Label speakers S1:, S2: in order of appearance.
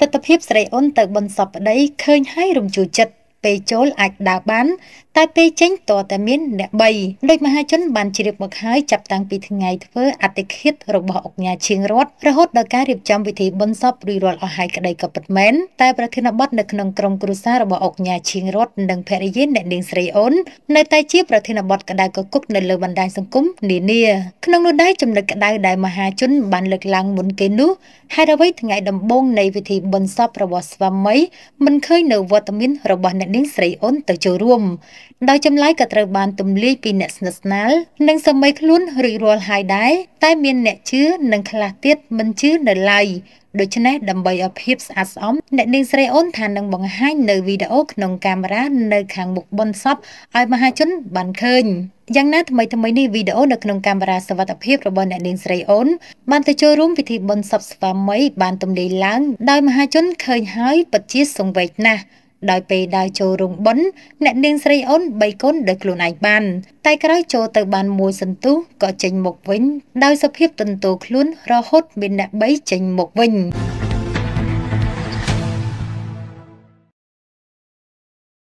S1: ទស្សនភាពស្រីអូនទៅបនសពប្តីឃើញហើយរំជួលចិត្តពេលចូលអាចដើរបានតែពេលចេញតើតែមានអ្នក3ដោយមហាជនបានជ្រាបមកហើយចាប់តាំងពីថ្ងៃធ្វើអតិឃាតរបស់អង្គការឈៀងរត់រហូតដល់ការរៀបចំវិធីបុណ្យសពរួយរាល់អស់ហើយក្តីក៏ពិតមែនតែប្រធានបទនៅក្នុងក្រុមគ្រួសាររបស់អង្គការឈៀងរត់និងភរិយាអ្នកនាងស្រីអូននៅតែជាប្រធានបទក្តៅកគុកនៅលើបណ្ដាញសង្គមនានា ក្នុងនោះដែរចំណុចក្តៅដែលមហាជនបានលើកឡើងមុនគេនោះហេតុអ្វីថ្ងៃដំបូងនៃវិធីបុណ្យសពរបស់ស្វាមីមិនឃើញនៅវត្តមានរបស់អ្នកនាងស្រីអូនទៅចូលរួមដោយចម្លើយក៏ត្រូវបានទម្លាយពីអ្នកស្និទ្ធស្នាលនិងសម័យខ្លួនរួចរាល់ហើយដែរតែមានអ្នកជឿនិងខ្លះទៀតមិនជឿនៅឡើយដូច្នេះដើម្បីឲ្យភាពស្អាតស្អំអ្នកនាងស្រីអូនថានឹងបង្ហាញនៅវីដេអូក្នុងកាមេរ៉ានៅខាងមុខបុនសពឲ្យមហាជនបានឃើញយ៉ាងណាថ្មីថ្មីនេះវីដេអូនៅក្នុងកាមេរ៉ាសវត្ថិភាពរបស់អ្នកនាងស្រីអូនបានទៅចូលរួមពិធីបុណ្យសពស្វាមីបានទំលាយឡើងដោយមហាជនឃើញហើយពិតជាសង្វេគណាស់ដោយពេលដើរចូលរោងបុណ្យអ្នកនាងស្រីអូនបីកូនដោយខ្លួនឯងបាន តែក្រោយចូលទៅបានមួយសន្ទុះក៏ចេញមកវិញដោយសភាពទន្ទោខ្លួនរហូតមានអ្នកបីចេញមកវិញ